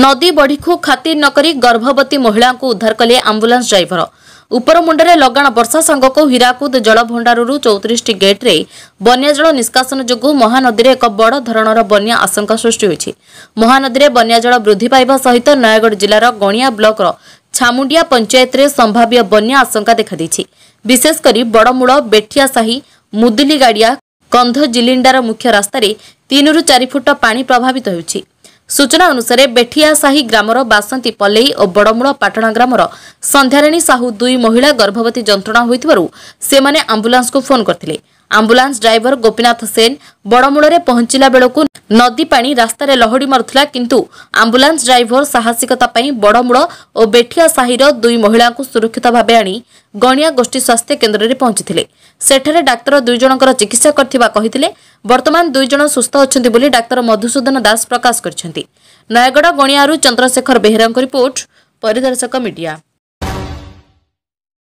ନଦୀ ବଢ଼ିକୁ ଖାତିର ନ କରି ଗର୍ଭବତୀ ମହିଳାଙ୍କୁ ଉଦ୍ଧାର କଲେ ଆମ୍ବୁଲାନ୍ସ ଡ୍ରାଇଭର ଉପରମୁଣ୍ଡରେ ଲଗାଣ ବର୍ଷା ସାଙ୍ଗକୁ ହୀରାକୁଦ ଜଳଭଣ୍ଡାରରୁ ଚଉତିରିଶଟି ଗେଟ୍ରେ ବନ୍ୟାଜଳ ନିଷ୍କାସନ ଯୋଗୁଁ ମହାନଦୀରେ ଏକ ବଡ଼ ଧରଣର ବନ୍ୟା ଆଶଙ୍କା ସୃଷ୍ଟି ହୋଇଛି ମହାନଦୀରେ ବନ୍ୟାଜଳ ବୃଦ୍ଧି ପାଇବା ସହିତ ନୟାଗଡ଼ ଜିଲ୍ଲାର ଗଣିଆ ବ୍ଲକର ଛାମୁଣ୍ଡିଆ ପଞ୍ଚାୟତରେ ସମ୍ଭାବ୍ୟ ବନ୍ୟା ଆଶଙ୍କା ଦେଖାଦେଇଛି ବିଶେଷକରି ବଡ଼ମୂଳ ବେଠିଆ ସାହି ମୁଦୁଲି ଗାଡ଼ିଆ କନ୍ଧ ଜିଲିଣ୍ଡାର ମୁଖ୍ୟ ରାସ୍ତାରେ ତିନିରୁ ଚାରି ଫୁଟ ପାଣି ପ୍ରଭାବିତ ହେଉଛି ସୂଚନା ଅନୁସାରେ ବେଠିଆ ସାହି ଗ୍ରାମର ବାସନ୍ତୀ ପଲେଇ ଓ ବଡ଼ମୂଳ ପାଟଣା ଗ୍ରାମର ସନ୍ଧ୍ୟାରାଣୀ ସାହୁ ଦୁଇ ମହିଳା ଗର୍ଭବତୀ ଯନ୍ତ୍ରଣା ହୋଇଥିବାରୁ ସେମାନେ ଆମ୍ବୁଲାନ୍ସକୁ ଫୋନ୍ କରିଥିଲେ ଆମ୍ବୁଲାନ୍ସ ଡ୍ରାଇଭର ଗୋପୀନାଥ ସେନ ବଡ଼ମୂଳରେ ପହଞ୍ଚିଲା ବେଳକୁ ନଦୀ ପାଣି ରାସ୍ତାରେ ଲହଡ଼ି ମାରୁଥିଲା କିନ୍ତୁ ଆମ୍ବୁଲାନ୍ସ ଡ୍ରାଇଭର ସାହସିକତା ପାଇଁ ବଡ଼ମୂଳ ଓ ବେଠିଆ ସାହିର ଦୁଇ ମହିଳାଙ୍କୁ ସୁରକ୍ଷିତ ଭାବେ ଆଣି ଗଣିଆ ଗୋଷ୍ଠୀ ସ୍ୱାସ୍ଥ୍ୟ କେନ୍ଦ୍ରରେ ପହଞ୍ଚିଥିଲେ ସେଠାରେ ଡାକ୍ତର ଦୁଇଜଣଙ୍କର ଚିକିତ୍ସା କରିଥିବା କହିଥିଲେ ବର୍ତ୍ତମାନ ଦୁଇଜଣ ସୁସ୍ଥ ଅଛନ୍ତି ବୋଲି ଡାକ୍ତର ମଧୁସୂଦନ ଦାସ ପ୍ରକାଶ କରିଛନ୍ତି ନୟାଗଡ଼ ଗଣିଆରୁ ଚନ୍ଦ୍ରଶେଖର ବେହେରାଙ୍କ ରିପୋର୍ଟ ପରିଦର୍ଶକ ମିଡିଆ